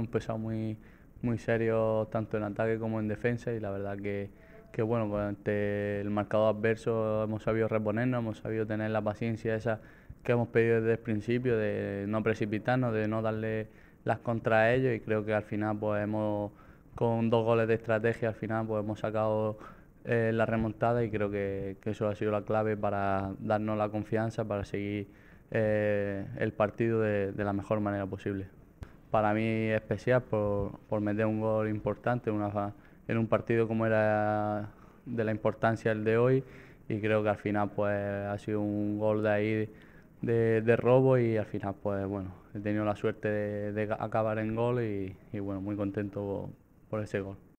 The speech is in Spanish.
un pesado muy, muy serio tanto en ataque como en defensa y la verdad que, que bueno, ante este, el marcador adverso hemos sabido reponernos, hemos sabido tener la paciencia esa que hemos pedido desde el principio, de no precipitarnos, de no darle las contra a ellos y creo que al final pues hemos, con dos goles de estrategia, al final pues hemos sacado eh, la remontada y creo que, eso ha sido la clave para darnos la confianza, para seguir eh, el partido de la mejor manera posible para mí especial por, meter un gol importante en un partido como era de la importancia el de hoy y creo que al final pues ha sido un gol de ahí de, robo y al final pues bueno he tenido la suerte de, acabar en gol y, y bueno muy contento por ese gol.